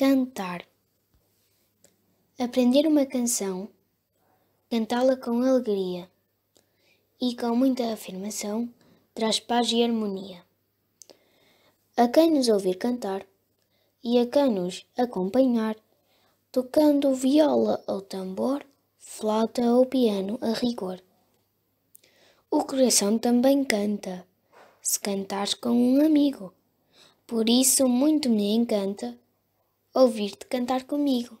Cantar. Aprender uma canção, cantá-la com alegria e com muita afirmação, traz paz e harmonia. A quem nos ouvir cantar e a quem nos acompanhar, tocando viola ou tambor, flauta ou piano a rigor. O coração também canta, se cantares com um amigo. Por isso muito me encanta ouvir-te cantar comigo.